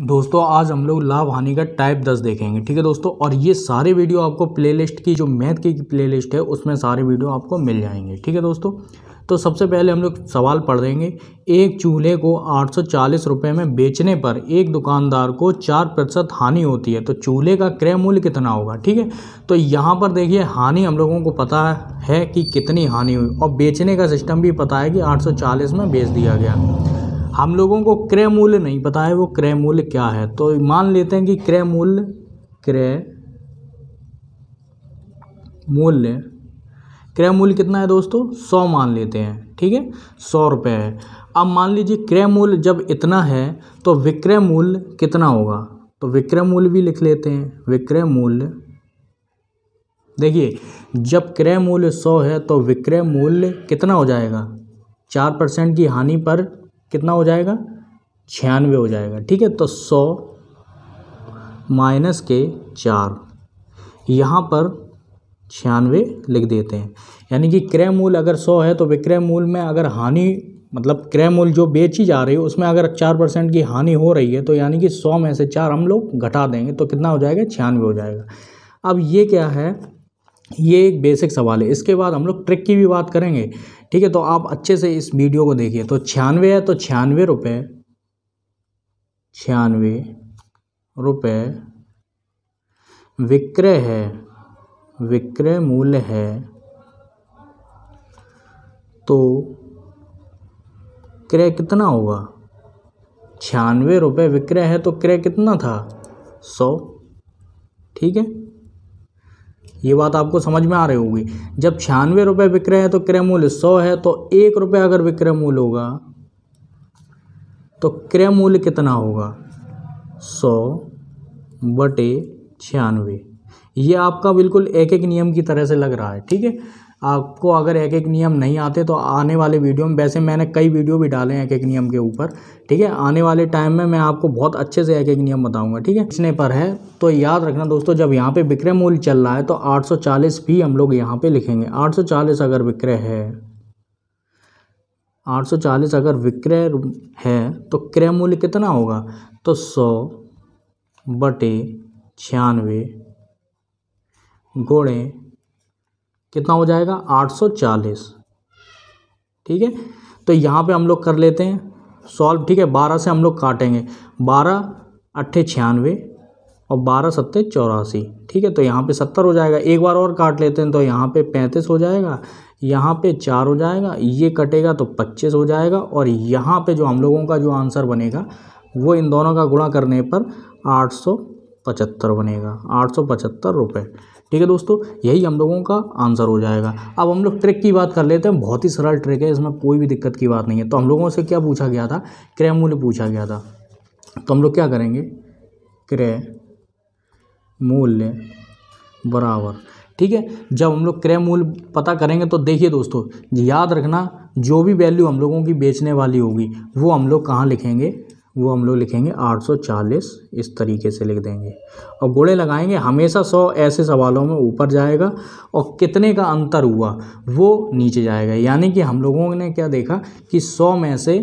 दोस्तों आज हम लोग लाभ हानि का टाइप दस देखेंगे ठीक है दोस्तों और ये सारे वीडियो आपको प्लेलिस्ट की जो मैथ की प्लेलिस्ट है उसमें सारे वीडियो आपको मिल जाएंगे ठीक है दोस्तों तो सबसे पहले हम लोग सवाल पढ़ देंगे एक चूल्हे को आठ रुपए में बेचने पर एक दुकानदार को चार प्रतिशत हानि होती है तो चूल्हे का क्रय मूल्य कितना होगा ठीक है तो यहाँ पर देखिए हानि हम लोगों को पता है कि कितनी हानि हुई और बेचने का सिस्टम भी पता है कि आठ में बेच दिया गया हम लोगों को क्रय मूल्य नहीं पता है वो क्रय मूल्य क्या है तो मान लेते हैं कि क्रय मूल्य क्रय मूल्य क्रय मूल्य कितना है दोस्तों सौ मान लेते हैं ठीक है सौ रुपये है अब मान लीजिए क्रय मूल्य जब इतना है तो विक्रय मूल्य कितना होगा तो विक्रय मूल्य भी लिख लेते हैं विक्रय मूल्य देखिए जब क्रय मूल्य सौ है तो विक्रय मूल्य कितना हो जाएगा चार परसेंट की हानि पर कितना हो जाएगा छियानवे हो जाएगा ठीक है तो सौ माइनस के चार यहाँ पर छियानवे लिख देते हैं यानी कि क्रय मूल अगर सौ है तो विक्रय मूल में अगर हानि मतलब क्रय मूल्य जो बेची जा रही है उसमें अगर चार परसेंट की हानि हो रही है तो यानी कि सौ में से चार हम लोग घटा देंगे तो कितना हो जाएगा छियानवे हो जाएगा अब ये क्या है ये एक बेसिक सवाल है इसके बाद हम लोग ट्रिक की भी बात करेंगे ठीक है तो आप अच्छे से इस वीडियो को देखिए तो छियानवे है तो छियानवे रुपये छियानवे रुपये विक्रय है विक्रय मूल्य है तो क्रय कितना होगा छियानवे रुपये विक्रय है तो क्रय कितना था सौ ठीक है ये बात आपको समझ में आ रही होगी जब छियानवे रुपये रहे हैं तो क्रय मूल्य सौ है तो एक रुपये अगर विक्रय मूल्य होगा तो क्रय मूल्य कितना होगा सौ बटे छियानवे ये आपका बिल्कुल एक एक नियम की तरह से लग रहा है ठीक है आपको अगर एक एक नियम नहीं आते तो आने वाले वीडियो में वैसे मैंने कई वीडियो भी डाले हैं एक एक नियम के ऊपर ठीक है आने वाले टाइम में मैं आपको बहुत अच्छे से एक एक नियम बताऊंगा ठीक है इतने पर है तो याद रखना दोस्तों जब यहाँ पे विक्रय मूल्य चल रहा है तो 840 भी हम लोग यहाँ पर लिखेंगे आठ अगर विक्रय है आठ अगर विक्रय है तो क्रय मूल्य कितना होगा तो सौ बटे छियानवे गोड़े कितना हो जाएगा 840 ठीक है तो यहाँ पे हम लोग कर लेते हैं सॉल्व ठीक है बारह से हम लोग काटेंगे बारह अट्ठे छियानवे और बारह सत्ते चौरासी ठीक है तो यहाँ पे सत्तर हो जाएगा एक बार और काट लेते हैं तो यहाँ पे पैंतीस हो जाएगा यहाँ पे चार हो जाएगा ये कटेगा तो पच्चीस हो जाएगा और यहाँ पे जो हम लोगों का जो आंसर बनेगा वो इन दोनों का गुणा करने पर आठ सौ पचहत्तर बनेगा आठ सौ पचहत्तर रुपये ठीक है दोस्तों यही हम लोगों का आंसर हो जाएगा अब हम लोग ट्रिक की बात कर लेते हैं बहुत ही सरल ट्रिक है इसमें कोई भी दिक्कत की बात नहीं है तो हम लोगों से क्या पूछा गया था क्रय मूल्य पूछा गया था तो हम लोग क्या करेंगे क्रय मूल्य बराबर ठीक है जब हम लोग क्रय मूल्य पता करेंगे तो देखिए दोस्तों याद रखना जो भी वैल्यू हम लोगों की बेचने वाली होगी वो हम लोग कहाँ लिखेंगे वो हम लोग लिखेंगे 840 इस तरीके से लिख देंगे और गोले लगाएंगे हमेशा 100 ऐसे सवालों में ऊपर जाएगा और कितने का अंतर हुआ वो नीचे जाएगा यानी कि हम लोगों ने क्या देखा कि 100 में से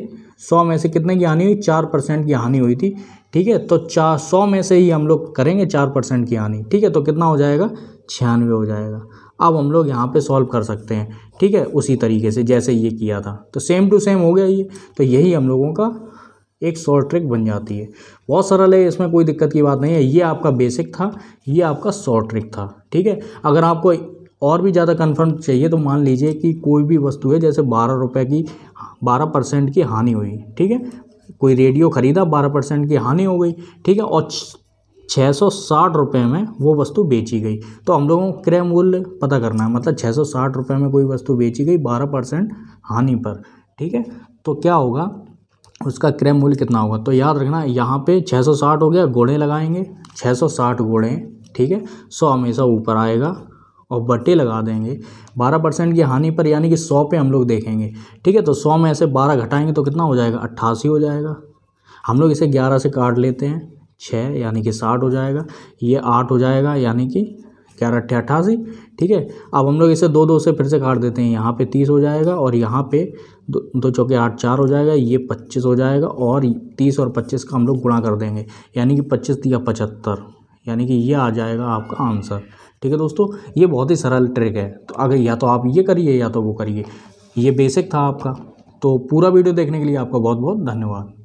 100 में से कितने की हानि हुई चार परसेंट की हानि हुई थी ठीक है तो चार सौ में से ही हम लोग करेंगे चार परसेंट की हानि ठीक है तो कितना हो जाएगा छियानवे हो जाएगा अब हम लोग यहाँ पे सॉल्व कर सकते हैं ठीक है उसी तरीके से जैसे ये किया था तो सेम टू सेम हो गया ये तो यही हम लोगों का एक शॉर्ट ट्रिक बन जाती है बहुत सरल है इसमें कोई दिक्कत की बात नहीं है ये आपका बेसिक था ये आपका शॉर्ट ट्रिक था ठीक है अगर आपको और भी ज़्यादा कन्फर्म चाहिए तो मान लीजिए कि कोई भी वस्तु है जैसे बारह रुपये की बारह परसेंट की हानि हुई ठीक है कोई रेडियो ख़रीदा बारह परसेंट की हानि हो गई ठीक है और छः सौ साठ रुपये में वो वस्तु बेची गई तो हम लोगों को क्रय मूल्य पता करना है मतलब छः सौ साठ रुपये में कोई वस्तु बेची गई बारह परसेंट हानि पर ठीक है तो क्या होगा उसका क्रय मूल्य कितना होगा तो याद रखना यहाँ पे 660 हो गया घोड़े लगाएंगे 660 घोड़े ठीक है सौ हमेशा ऊपर आएगा और बट्टे लगा देंगे 12 परसेंट की हानि पर यानी कि 100 पे हम लोग देखेंगे ठीक है तो 100 में से 12 घटाएंगे तो कितना हो जाएगा अट्ठासी हो जाएगा हम लोग इसे 11 से काट लेते हैं छः यानी कि साठ हो जाएगा ये आठ हो जाएगा यानी कि ग्यारह अट्ठे अट्ठासी ठीक है अब हम लोग इसे दो दो से फिर से काट देते हैं यहाँ पे तीस हो जाएगा और यहाँ पे दो दो चौके आठ चार हो जाएगा ये पच्चीस हो जाएगा और तीस और पच्चीस का हम लोग गुणा कर देंगे यानी कि पच्चीस या पचहत्तर यानी कि ये आ जाएगा आपका आंसर ठीक है दोस्तों ये बहुत ही सरल ट्रिक है तो अगर या तो आप ये करिए या तो वो करिए ये बेसिक था आपका तो पूरा वीडियो देखने के लिए आपका बहुत बहुत धन्यवाद